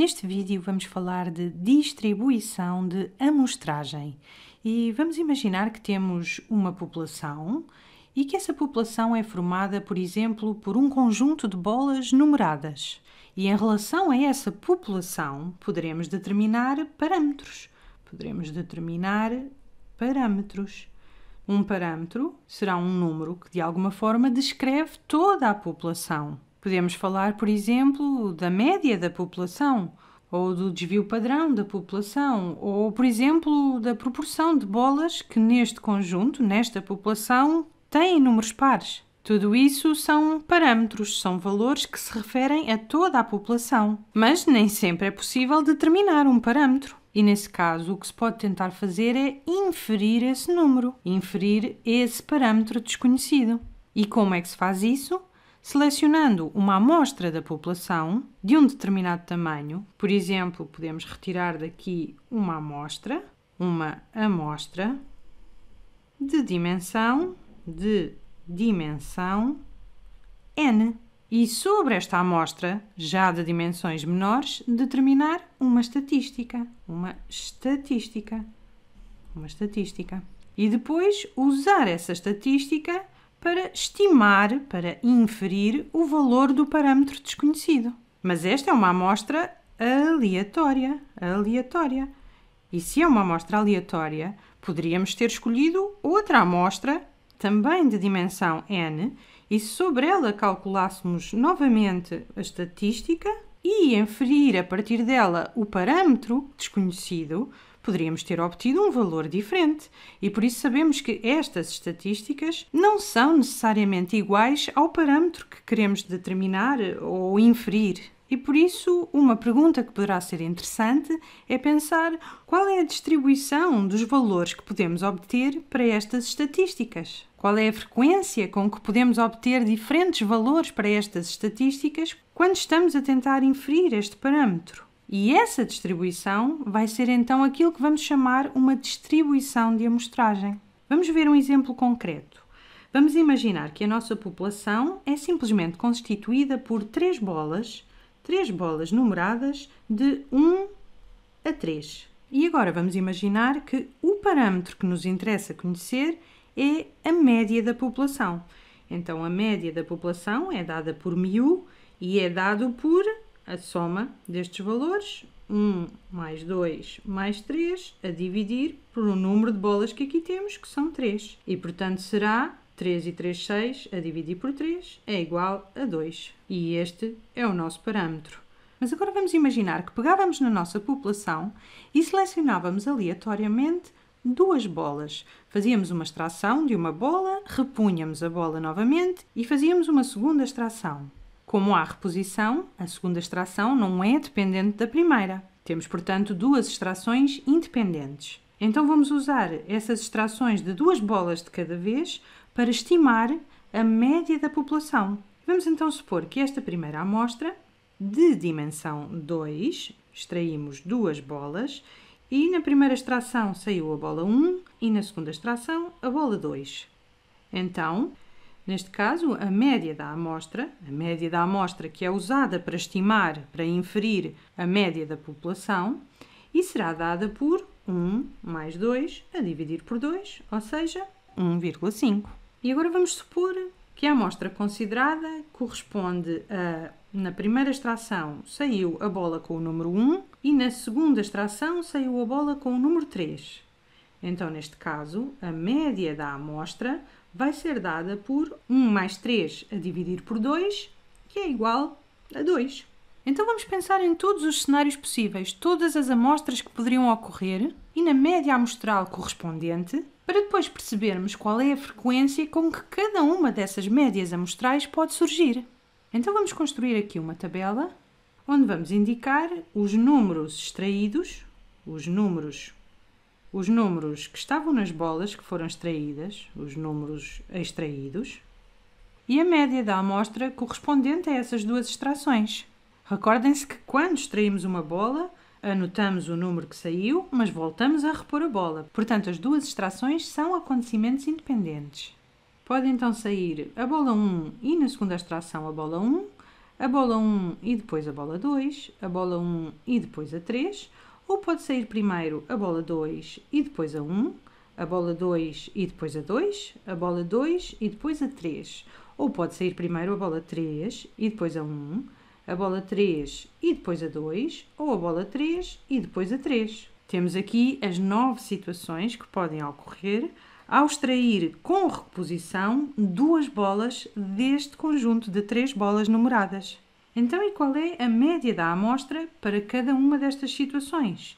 Neste vídeo vamos falar de distribuição de amostragem e vamos imaginar que temos uma população e que essa população é formada, por exemplo, por um conjunto de bolas numeradas. E em relação a essa população, poderemos determinar parâmetros. Poderemos determinar parâmetros. Um parâmetro será um número que, de alguma forma, descreve toda a população. Podemos falar, por exemplo, da média da população, ou do desvio padrão da população, ou, por exemplo, da proporção de bolas que neste conjunto, nesta população, têm números pares. Tudo isso são parâmetros, são valores que se referem a toda a população. Mas nem sempre é possível determinar um parâmetro. E nesse caso, o que se pode tentar fazer é inferir esse número, inferir esse parâmetro desconhecido. E como é que se faz isso? selecionando uma amostra da população de um determinado tamanho. Por exemplo, podemos retirar daqui uma amostra, uma amostra de dimensão de dimensão n. E sobre esta amostra, já de dimensões menores, determinar uma estatística, uma estatística, uma estatística. E depois usar essa estatística para estimar, para inferir o valor do parâmetro desconhecido. Mas esta é uma amostra aleatória, aleatória. E se é uma amostra aleatória, poderíamos ter escolhido outra amostra, também de dimensão n, e sobre ela calculássemos novamente a estatística e inferir a partir dela o parâmetro desconhecido, poderíamos ter obtido um valor diferente, e por isso sabemos que estas estatísticas não são necessariamente iguais ao parâmetro que queremos determinar ou inferir. E por isso, uma pergunta que poderá ser interessante é pensar qual é a distribuição dos valores que podemos obter para estas estatísticas. Qual é a frequência com que podemos obter diferentes valores para estas estatísticas quando estamos a tentar inferir este parâmetro? E essa distribuição vai ser então aquilo que vamos chamar uma distribuição de amostragem. Vamos ver um exemplo concreto. Vamos imaginar que a nossa população é simplesmente constituída por três bolas, três bolas numeradas de 1 a 3. E agora vamos imaginar que o parâmetro que nos interessa conhecer é a média da população. Então a média da população é dada por μ e é dado por a soma destes valores, 1 mais 2 mais 3, a dividir por o um número de bolas que aqui temos, que são 3. E, portanto, será 3 e 3, 6, a dividir por 3, é igual a 2. E este é o nosso parâmetro. Mas agora vamos imaginar que pegávamos na nossa população e selecionávamos aleatoriamente duas bolas. Fazíamos uma extração de uma bola, repunhamos a bola novamente e fazíamos uma segunda extração. Como há reposição, a segunda extração não é dependente da primeira. Temos, portanto, duas extrações independentes. Então vamos usar essas extrações de duas bolas de cada vez para estimar a média da população. Vamos então supor que esta primeira amostra, de dimensão 2, extraímos duas bolas e na primeira extração saiu a bola 1 e na segunda extração a bola 2. Então, Neste caso, a média da amostra, a média da amostra que é usada para estimar, para inferir a média da população, e será dada por 1 mais 2 a dividir por 2, ou seja, 1,5. E agora vamos supor que a amostra considerada corresponde a, na primeira extração, saiu a bola com o número 1 e na segunda extração saiu a bola com o número 3. Então, neste caso, a média da amostra vai ser dada por 1 mais 3 a dividir por 2, que é igual a 2. Então vamos pensar em todos os cenários possíveis, todas as amostras que poderiam ocorrer e na média amostral correspondente, para depois percebermos qual é a frequência com que cada uma dessas médias amostrais pode surgir. Então vamos construir aqui uma tabela onde vamos indicar os números extraídos, os números os números que estavam nas bolas que foram extraídas, os números extraídos, e a média da amostra correspondente a essas duas extrações. Recordem-se que quando extraímos uma bola, anotamos o número que saiu, mas voltamos a repor a bola. Portanto, as duas extrações são acontecimentos independentes. Pode então sair a bola 1 e na segunda extração a bola 1, a bola 1 e depois a bola 2, a bola 1 e depois a 3, ou pode sair primeiro a bola 2 e depois a 1, um, a bola 2 e depois a 2, a bola 2 e depois a 3. Ou pode sair primeiro a bola 3 e depois a 1, um, a bola 3 e depois a 2, ou a bola 3 e depois a 3. Temos aqui as nove situações que podem ocorrer ao extrair com reposição duas bolas deste conjunto de três bolas numeradas. Então, e qual é a média da amostra para cada uma destas situações?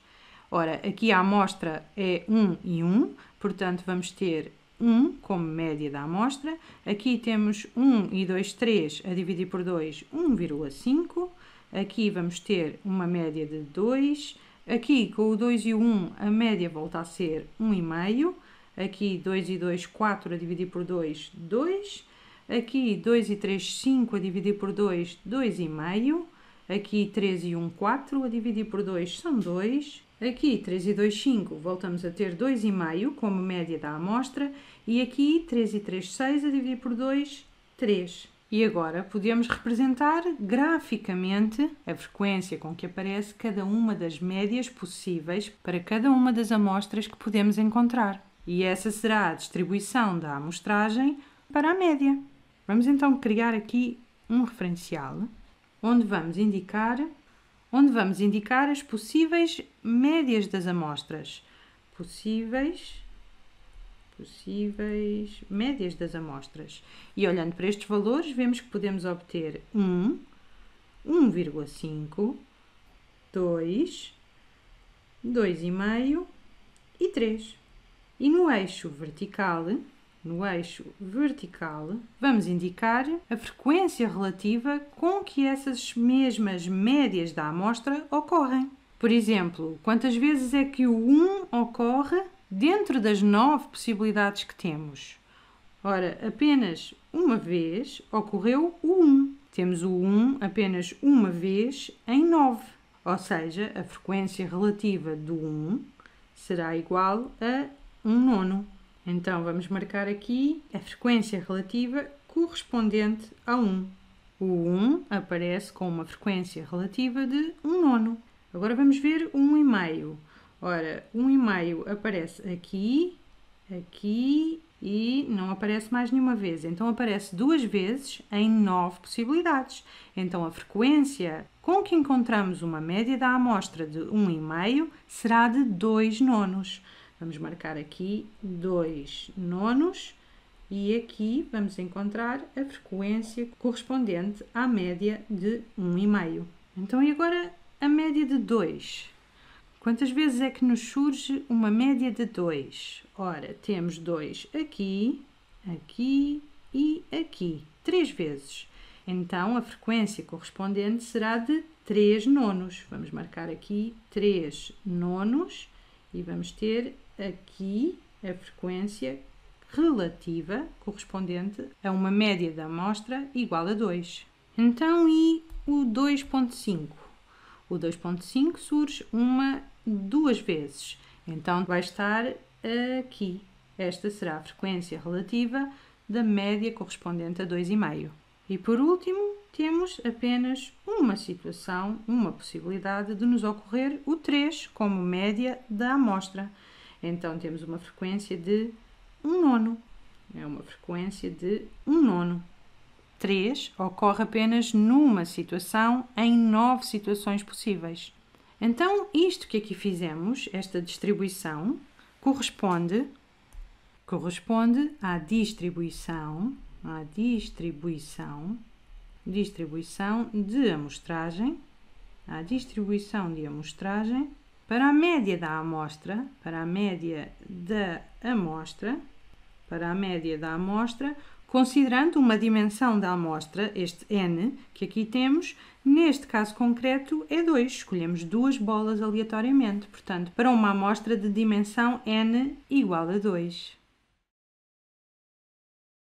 Ora, aqui a amostra é 1 e 1, portanto, vamos ter 1 como média da amostra. Aqui temos 1 e 2, 3 a dividir por 2, 1,5. Aqui vamos ter uma média de 2. Aqui, com o 2 e o 1, a média volta a ser 1,5. Aqui, 2 e 2, 4 a dividir por 2, 2. Aqui 2 e 3, 5 a dividir por 2, 2,5. Aqui 3 e 1, 4 a dividir por 2 são 2. Aqui 3 e 2, 5, voltamos a ter 2,5 como média da amostra. E aqui 3 e 3, 6 a dividir por 2, 3. E agora podemos representar graficamente a frequência com que aparece cada uma das médias possíveis para cada uma das amostras que podemos encontrar. E essa será a distribuição da amostragem para a média. Vamos então criar aqui um referencial onde vamos indicar onde vamos indicar as possíveis médias das amostras. Possíveis possíveis médias das amostras. E olhando para estes valores, vemos que podemos obter 1, 1,5, 2, 2,5 e 3. E no eixo vertical, no eixo vertical, vamos indicar a frequência relativa com que essas mesmas médias da amostra ocorrem. Por exemplo, quantas vezes é que o 1 ocorre dentro das 9 possibilidades que temos? Ora, apenas uma vez ocorreu o 1. Temos o 1 apenas uma vez em 9, ou seja, a frequência relativa do 1 será igual a 1 nono. Então vamos marcar aqui a frequência relativa correspondente a 1. O 1 aparece com uma frequência relativa de 1 nono. Agora vamos ver 1,5. Ora, 1,5 aparece aqui, aqui e não aparece mais nenhuma vez. Então aparece duas vezes em nove possibilidades. Então a frequência com que encontramos uma média da amostra de 1,5 será de 2 nonos. Vamos marcar aqui 2 nonos e aqui vamos encontrar a frequência correspondente à média de 1,5. Então, e agora a média de 2? Quantas vezes é que nos surge uma média de 2? Ora, temos 2 aqui, aqui e aqui, 3 vezes. Então, a frequência correspondente será de 3 nonos. Vamos marcar aqui 3 nonos e vamos ter aqui a frequência relativa correspondente a uma média da amostra igual a 2. Então, e o 2.5? O 2.5 surge uma duas vezes. Então, vai estar aqui. Esta será a frequência relativa da média correspondente a 2,5. E por último, temos apenas uma situação, uma possibilidade de nos ocorrer o 3 como média da amostra. Então temos uma frequência de um nono. É uma frequência de um nono. 3 ocorre apenas numa situação em nove situações possíveis. Então, isto que aqui fizemos, esta distribuição, corresponde corresponde à distribuição, à distribuição, distribuição de amostragem, à distribuição de amostragem para a média da amostra, para a média da amostra, para a média da amostra, considerando uma dimensão da amostra, este n que aqui temos, neste caso concreto é 2. Escolhemos duas bolas aleatoriamente, portanto, para uma amostra de dimensão n igual a 2.